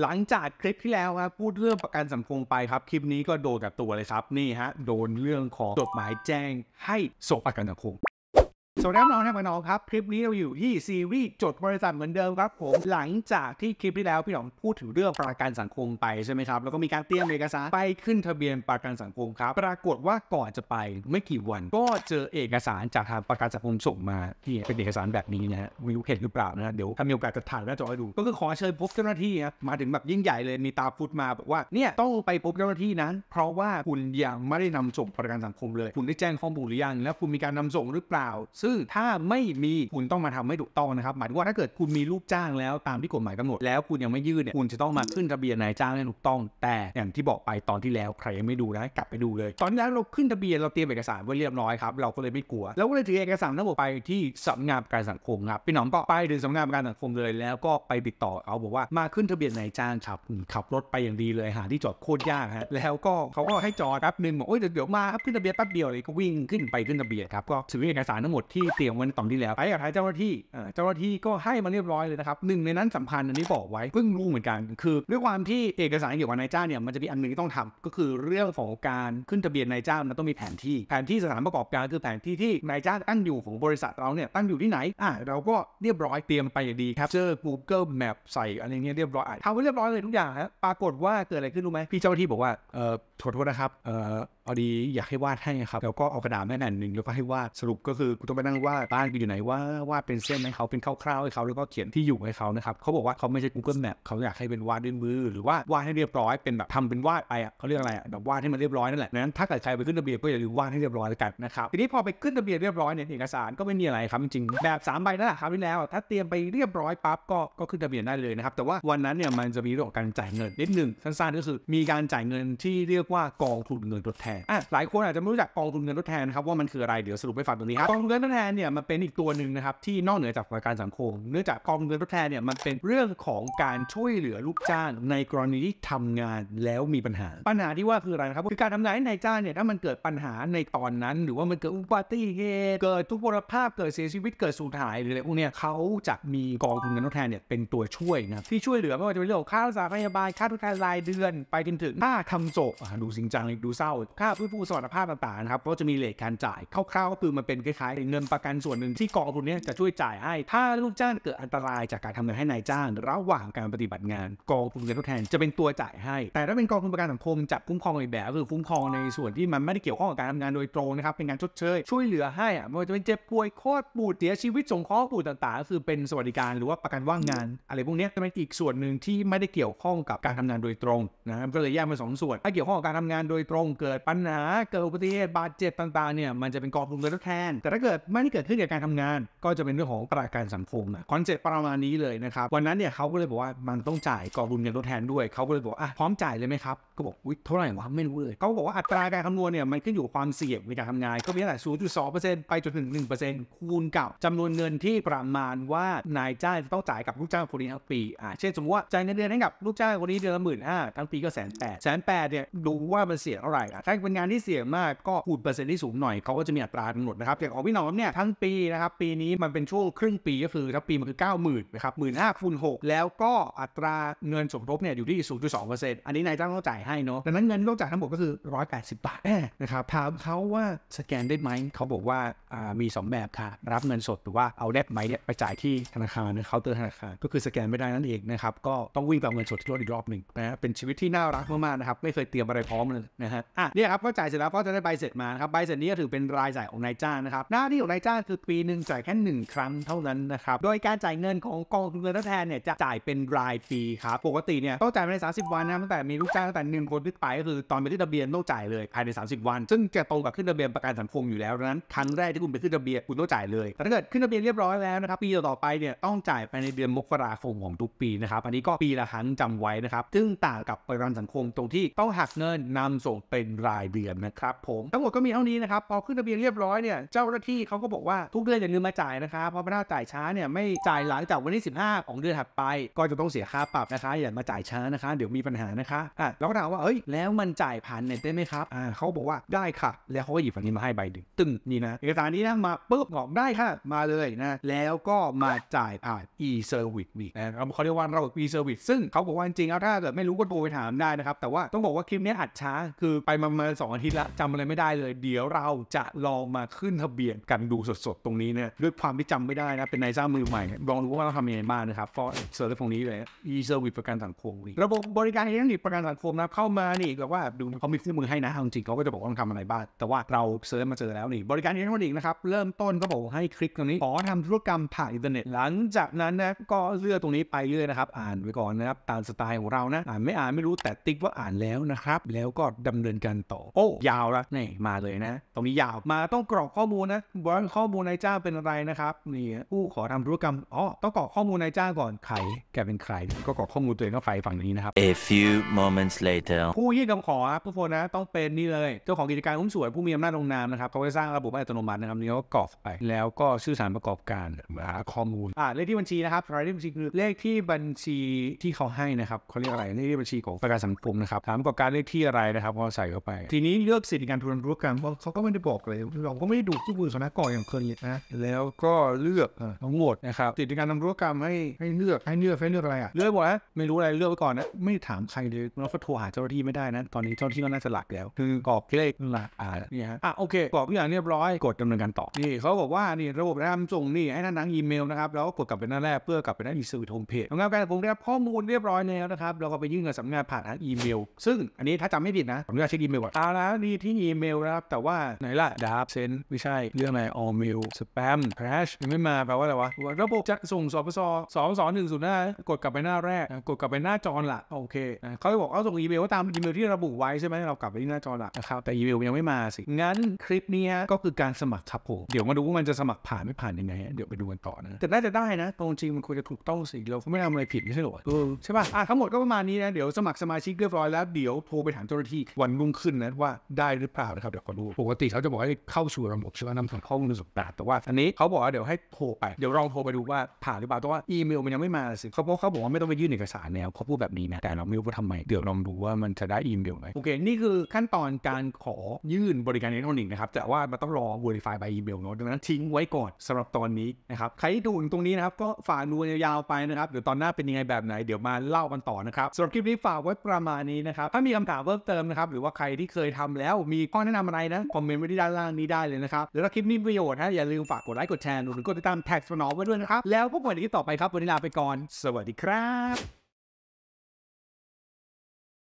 หลังจากคลิปที่แล้วครับพูดเรื่องประกันสังคมไปครับ คลิปนี้ก็โดนกับตัวเลยครับนี่ฮะโดนเรื่องของจดหมายแจ้งให้ส่งประกันสังคมสวัสดีครับน้องแทบน้องครับคลิปนี้เราอยู่ที่ซีรีส์จดบริษัทเหมือนเดิมครับผมหลังจากที่คลิปที่แล้วพี่หนองพูดถึงเรื่องประกันสังคมไปใช่ไหมครับแล้วก็มีการเตรียมเอกสารไปขึ้นทะเบียนประกันสังคมครับปรากฏว่าก่อนจะไปไม่กี่วัน ก็เจอเอกสารจากทางประกันสังคมส่งมาที่เป็นเอกสารแบบนี้นะฮะวิวเห็นหรือเปล่านะเดี๋ยวถ้ามีโอกาสจะถ่ายหน้าจอให้ดู ก็คือขอเชิญพบเจ้าหน้าที่นะมาถึงแบบยิ่งใหญ่เลยมีตาฟุดมาบอกว่าเนี่ยต้องไปพบเจ้าหน้าที่นั้นเพราะว่าคุณยังไม่ได้นำส่งประกันสังคมเลย คุณได้แจ้งข้อมูลหรือยัง แลวคุณมีการนำส่งหรือเปล่าซึ่งถ้าไม่มีคุณต้องมาทำให้ถูกต้องนะครับหมายถึงว่าถ้าเกิดคุณมีลูกจ้างแล้วตามที่กฎหมายกำหนด แล้ว คุณยังไม่ยื่นเนี่ยคุณจะต้องมาขึ้นทะเบียนนายจ้างให้ถูกต้อง แต่อย่างที่บอกไปตอนที่แล้วใครยังไม่ดูนะกลับไปดูเลย ตอนนี้เราขึ้นทะเบียนเราเตรียมเอกสารไว้เรียบร้อยครับเราก็เลยไม่กลัวเราก็เลยถือเอกสารทั้งหมดไปที่สำนักงานการสังคมครับพี่หนอมก็ไปถึงสำนักงานการสังคมเลย แล้วก็ไปติดต่อเอาบอกว่ามาขึ้นทะเบียนนายจ้างครับขับรถไปอย่างดีเลยหาที่จอดโคตรยากฮะแล้วก็เขาก็ให้จอดแป๊บนึงบอกโอ้ยเดี๋ยวมาครับขึ้นทะเบียนแป๊บเดียวเลยก็วิ่งขึ้นไปขึ้นทะเบียนครับก็ถือเอกสารทั้งหมดที่เตรียมไว้ในตอนที่แล้วไปกับทายเจ้าหน้าที่ เจ้าหน้าที่ก็ให้มาเรียบร้อยเลยนะครับ หนึ่งในนั้นสำคัญอันนี้บอกไว้เพิ่งรู้เหมือนกัน คือด้วยความที่เอกสารเกี่ยวกับนายจ้างเนี่ยมันจะมีอันหนึ่งที่ต้องทำ ก็คือเรื่องของการขึ้นทะเบียนนายจ้างมันต้องมีแผนที่ แผนที่สถานประกอบการคือแผนที่ที่นายจ้างตั้งอยู่ของบริษัทเราเนี่ยตั้งอยู่ที่ไหน อ่ะเราก็เรียบร้อยเตรียมไปอย่างดีครับเจอ Google Map ใส่อะไรเงี้ยเรียบร้อยทำไว้เรียบร้อยเลยทุกอย่างฮะปรากฏว่าเกิดอะไรขึ้นรู้ไหม พี่เจ้าหน้าที่บอกว่าเออขอโทษนะครับเออเอาดีอยากให้วาดให้ครับแล้วก็เอากระดาษแม่นหนึ่งแล้วก็ให้วาดสรุปก็คือคุณต้องไปนั่งวาดบ้านกูอยู่ไหนว่าวาดเป็นเส้นให้เขาเป็นคร่าวๆให้เขาแล้วก็เขียนที่อยู่ให้เขานะครับเขาบอกว่าเขาไม่ใช่ Google Map เขาอยากให้เป็นวาดด้วยมือ หรือว่าวาดให้เรียบร้อยเป็นแบบทำเป็นวาดไปอ่ะเขาเรียกอะไรอ่ะแบบวาดให้มันเรียบร้อยนั่นแหละดังนั้นถ้าเกิดใครไปขึ้นทะเบียนก็อย่าลืมวาดให้เรียบร้อยแล้วกันนะครับทีนี้พอไปขึ้นทะเบียนเรียบร้อยเนี่ยเอกสารก็ไม่มีอะไรครับจริงแบบ3ใบนั่นแหละครับที่แล้วถ้าเตรียมไปเรียบร้อยปั๊บก็ก็ขึ้นทะเบียได้เลยนะครับแต่ว่าวันนั้นเนี่ยมันจะมีเรื่องการจ่ายเงินนิดหนึ่งสั้นๆก็คือมีการจ่ายเงินที่เรียกว่ากองทุนเงินทดแนอ่ะหลายคนอาจจะไม่รู้จักกองทุนเงินทดแทนครับว่ามันคืออะไร เดี๋ยวสรุปให้ฟังตรงนี้ครับกองทุนเงินทดแทนเนี่ยมันเป็นอีกตัวหนึ่งนะครับที่นอกเหนือจากประกันสังคมเนื่องจากกองทุนเงินทดแทนเนี่ยมันเป็นเรื่องของการช่วยเหลือลูกจ้างในกรณีที่ทำงานแล้วมีปัญหา ปัญหาที่ว่าคืออะไรครับคือการทำงานในจ้างเนี่ยถ้ามันเกิดปัญหาในตอนนั้น หรือว่ามันเกิดอุบัติเหตุเกิดทุพพลภาพเกิดเสียชีวิตเกิดสูญหาย หรืออะไรพวกเนี้ยเขาจะมีกองทุนเงินทดแทนเนี่ยเป็นตัวช่วยนะที่ช่วยเหลือไม่ว่าจะเป็นเรื่องของค่ารักษาพยาบาลค่าทดแทนรายเดือน ไปจนถึงค่าทำศพดูจริงจังดูเศร้าค่าฟื้นฟูสมรรถภาพต่างๆนะครับก็จะมีเลทการจ่ายคร่าวๆก็คือมันเป็นคล้ายๆเงินประกันส่วนหนึ่งที่กองทุนนี้จะช่วยจ่ายให้ ถ้าลูกจ้างเกิดอันตรายจากการทำงานให้นายจ้าง ระหว่างการปฏิบัติงาน กองทุนเงินทดแทน จะเป็นตัวจ่ายให้ แต่ถ้าเป็นกองทุนประกันสังคมจะคุ้มครองในแบบคือคุ้มครองในส่วนที่มันไม่ได้เกี่ยวข้องกับการทำงานโดยตรงนะครับเป็นการชดเชยช่วยเหลือให้อะไม่ว่าจะเป็นเจ็บป่วยโคตรปูดเสียชีวิตสงเคราะห์ปูดต่างๆก็คือเป็นสวัสดิการหรือว่าประกันว่างงานอะไรพวกนี้จะเป็นอีกส่วนหนึ่งที่ไม่ได้เกี่ยวข้องกับการทำงานโดยตรงนะครับก็เลยแยกเป็นสองส่วนถ้าเกี่ยวข้องกับการทำงานโดยตรงเกิดปัญหาเกิดอุบัติเหตุบาดเจ็บต่างๆเนี่ยมันจะเป็นกองทุนเงินทดแทน แต่ถ้าเกิดไม่ได้เกิดขึ้นจากการทำงาน ก็จะเป็นเรื่องของประกันสังคมนะคอนเซ็ปต์ประมาณนี้เลยนะครับวันนั้นเนี่ยเขาก็เลยบอกว่ามันต้องจ่ายกองทุนเงินทดแทนด้วยเขาก็เลยบอกอ่ะพร้อมจ่ายเลยไหมครับก็บอกอุ้ยเท่าไหร่วะไม่รู้เลยเขาบอกว่าอัตราการคำนวณเนี่ยมันขึ้นอยู่ความเสี่ยงในการทำงานก็มีตั้งแต่ศต์ไปจนถึง์คูณกับจำนวนเงินที่ประมาณว่านายจ้างต้องจ่ายกับลูกจ้างคนนี้ทั้งปีอ่าเช่นสมมติว่าจ่ายเงินเดือนให้กับลูกจ้างคนนี้เดือนละหมื่นห้าทั้งปีก็แสนแปดแสนแปดเนี่ยดูว่ามันเสียเท่าไหร่อ่ะถ้าเป็นงานที่เสี่ยงมากก็คูณเปอร์เซ็นต์ที่สูงหน่อยเขาก็จะมีอัตรากำหนดนะครับ อย่างของพี่น้องเนี่ยทั้งปีนะครับปีนี้มันเป็นช่วงครึ่งปีก็คือทั้งปีมันคือ 90,000นะครับหมื่นห้าคูณหแล้วก็อัตราเงินสมทบเนี่ยอยู่ที่ศูนย์จุดสองเเปออร์์ซ็นตันนี้นายจ้างต้องจ่ายให้เนาะดังนั้นเงินต้องจ่ายทั้งหมดก็คือร้อยแปดสิบบาทนะครับถามเขาว่าสแกนได้ไหมเขาบอกว่ามีสองแบบค่ะรับเงินสดหรือว่าเอาแลบไหมเนี่ยไปจ่ายที่ธนาคารเคาน์เตอร์ธนาคารก็คือสแกนไม่ได้นั่นเองนะครับก็ต้องวิ่งไปเอาเงินสดที่รถอีกรอบหนึ่งนะเป็นชีวิตที่น่ารักมากๆนะครับไม่เคยเตรียมอะไรพร้อมเลยนะฮะอ่ะเนี่ยครับก็จ่ายเสร็จแล้วก็จะได้ใบเสร็จ มานะครับใบเสร็จนี้ก็ถือเป็นรายจ่ายของนายจ้างนะครับหน้าที่ของนายจ้างคือปีหนึ่งจ่ายแค่หนึ่งครั้งเท่านั้นนะครับโดยการจ่ายเงินของกองทุนเงินทดแทนเนี่ยจะจ่ายเป็นรายปีครับปกติเนี่ย ต้องจ่ายภายใน 30 วันนะตั้งแต่มีลูกจ้างตั้งแต่หนึ่งคนขึ้นไปก็คือตอนไปที่ทะเบียนต้องจ่ายเลยภายใน 30 วัน ซึ่งจะตรงกับขึ้นทะเบียนประกันสังคมอยู่แล้วดังนั้นครั้งแรกที่คุณไปขึ้นทะเบียนคุณต้องจ่ายเลยแต่ถ้าเกิดขึ้นทะเบียนเรียบร้อยแล้วนะครับปีต่อไปเนี่ยต้องจ่ายภายในเดือนมกราคมของทุกปีนะครับอันนี้ก็ปีละครั้งจไว้นะครับซึ่งต่างกับประกันสังคมตรงที่ต้องหักเงินนส่งเป็นรายายเดือนนะครับผมทั้งหมดก็มีเท่านี้นะครับพอขึ้นทะเบียนเรียบร้อยเนี่ยเจ้าหน้าที่เขาก็บอกว่าทุกเดือนอย่าลืมมาจ่ายนะครับเพราะถ้าจ่ายช้าเนี่ยไม่จ่ายหลังจากวันที่15 ของเดือนถัดไป ก็จะต้องเสียค่าปรับนะคะอย่ามาจ่ายช้านะคะเดี๋ยวมีปัญหานะคะอ่ะเราก็ถามว่าเอ้ยแล้วมันจ่ายผ่านเน็ตได้ไหมครับอ่าเขาบอกว่าได้ค่ะ แล้วเขาก็หยิบอันนี้มาให้ใบหนึ่งตึ้งนี่นะเอกสารนี้นะมาปุ๊บบอกได้ค่ะมาเลยนะแล้วก็มาจ่ายผ่าน e-service นี่นะรบเขาเรียกว่าเรา e-service ซึ่งเขาบอกว่าจริงๆแล้วถ้าเกิดไม่รู้ก็โทรไปถามได้นะครับแต่ว่าต้องบอกว่าคลิปนี้อัดช้า คือไปมาณ2อาทิตย์ละจำอะไรไม่ได้เลย เดี๋ยวเราจะลองมาขึ้นทะเบียนกันดูสดๆ ตรงนี้เนี่ยด้วยความที่จำไม่ได้นะ เป็นนายจ้างมือใหม่ลองดูว่าเราทำยังไงบ้างนะครับก็เซิร์ชตรงนี้เลย e service ประกันสังคมนี่ระบบบริการอิเล็กทรอนิกส์ประกันสังคมนะเข้ามานี่แบบว่าดูเขามีเครื่องมือให้นะจริงเขาก็จะบอกว่าต้องทำอะไรบ้างแต่ว่าเราเซิร์ชมาเจอแล้วนี่บริการอิเล็กทรอนิกส์นะครับเริ่มต้นก็บอกให้คลิกตรงนี้ขอทำธุรกรรมผ่านอินเทอร์เน็ตหลังจากนั้นนะก็เลือกตรงนี้ไปเรื่อยนะครับอ่านไว้ก่อนนะครับตามสไตล์ของเรานะอ่านไม่อ่านไม่รู้แต่ติ๊กว่าอ่านแล้วนะครับแล้วก็ดำเนินการต่อโอ้ยาวละนี่มาเลยนะ ตรงนี้ยาวมาต้องกรอกข้อมูลนะบอกข้อมูลนายจ้างเป็นอะไรนะครับนี่ผู้ขอทำธุรกรรมอ๋อต้องกรอกข้อมูลนายจ้างก่อนใคร แกเป็นใครก็กรอกข้อมูลตัวเองเข้าไปฝั่งนี้นะครับ A few moments later ผู้ยื่นคำขอครับทุกคนนะต้องเป็นนี่เลยเจ้าของกิจการหุ้นส่วนผู้มีอำนาจลงนามนะครับเขาจะสร้างระบบอัตโนมัตินะครับ นี่ก็กรอกไป แล้วก็ชื่อสารประกอบการหาข้อมูลอ่าเลขที่บัญชีนะครับรายที่บัญชีคือเลขที่บัญชีที่เขาให้นะครับเขาเรียกอะไรเลขที่บัญชีของประกันสังคมนะครับถามประกอบการเลขที่อะไรนะครับก็ใส่เข้าไปทีนี้เลือกสิทธิการทุนรู้กันว่าเขาก็ไม่ได้บอกเลยเราก็ไม่ได้ดูที่บุญสนะก่ออย่างเคยนะ แล้วก็เลือกทั้งหมดนะครับสิทธิการทำรู้กรรมให้ให้เลือกให้เลือกให้เลือกอะไรอ่ะ เลือกหมดแล้วไม่รู้อะไรเลือกไปก่อนนะ ไม่ถามใครเลย เราก็โทรหาเจ้าหน้าที่ไม่ได้นะ ตอนนี้เจ้าหน้าที่ก็น่าจะหลักแล้ว คือกรอกเลขหลักอ่านี่ฮะ อ่ะโอเคกรอกทุกอย่างเรียบร้อย กดดำเนินการต่อ นี่เขาบอกว่านี่ระบบนำส่งนี่ให้ท่านั่งอีเมลนะครับ แล้วกดกลับไปหน้าแรกเพื่อกลับไปหน้าอีอิสุฮเพจทำงานการผมได้ข้อมูลเรียบร้อยแล้วนะครับเราก็ไปยื่นกับสำนักงานผ่านทางอีเมลซึ่งอันนี้ ถ้าจำไม่ผิดนะผมจะเช็คอีเมลก่อนเอาละนี่ที่อีเมลนะครับแต่ว่า ไหนล่ะดาบเซนไม่ใช่เรื่องอะไรออมิลสแปมแครชยังไม่มาแปลว่าอะไรวะระบบจะส่งสปสสองสองหนึ่งศูนย์หน้ากดกลับไปหน้าแรกกดกลับไปหน้าจอหลักโอเคเขาบอกเอาส่งอีเมลก็ตามอีเมลที่ระบุไว้ใช่ไหมเรากลับไปที่หน้าจอหลักนะครับแต่อีเมลยังไม่มาสิ งั้นคลิปนี้ก็คือการสมัครครับผมเดี๋ยวมาดูว่ามันจะสมัครผ่านไม่ผ่านยังไงเดี๋ยวไปดูกันต่อนะแต่น่าจะได้นะตรงจริงมันควรจะถูกต้องสิเราไม่ทำอะไรผิดไม่ใช่หรอใช่ป่ะอ่ะทั้งหมดก็ประมาณนี้นะเดี๋ยวสมัครสมาชิกเรียบร้อยแล้วเดี๋ยวโทรไปถามเจ้าหน้าที่วันรุ่งขึ้นนั้นว่าได้หรือเปล่านะครับเดี๋ยวขอดูปกติเขาจะบอกให้เข้าสู่ระบบใช่อนำส่งข้อมูลสุดตาแต่ว่าอันนี้เขาบอกว่าเดี๋ยวให้โทรไปเดี๋ยวลองโทรไปดูว่าผ่านหรือเปล่าแต่ว่าอีเมลมันยังไม่มาสิเขาเพราะเขาบอกว่าไม่ต้องไปยื่นเอกสารแนวเขาพูดแบบนี้นะแต่เราไม่รู้ว่าทำไมเดี๋ยวลองดูว่ามันจะได้อีเมลไหมโอเคนี่คือขั้นตอนการขอยื่นบริการอิเล็กทรอนิกส์นะครับแต่ว่ามันต้องรอ verify by อีเมลเนาะดังนั้นทิ้งไว้ก่อนสำหรับตอนนี้นะครับใครที่ดูตรงนี้นะครับก็ฝากดูยาวๆไปนะครับ เดี๋ยวตอนหน้าเป็นยังไงแบบไหนเดี๋ยวมาเล่ากันต่อนะครับสำหรับคลิปนี้ฝากไว้ประมาณนี้นะครับถ้ามีคำถามเพิ่มเติมนะครับหรือว่าใครที่เคยทำแล้วมีข้อแนะนำอะไรนะ คอมเมนต์ไว้ที่ด้านล่างนี้ได้เลยนะครับแล้วถ้าคลิปนี้มีประโยชน์นะอย่าลืมฝากกดไลค์กดแชร์หรือกดติดตามแท็กสนอไว้ด้วยนะครับ แล้วพบกันในคลิปต่อไปครับ วันนี้ลาไปก่อน สวัสดีครับ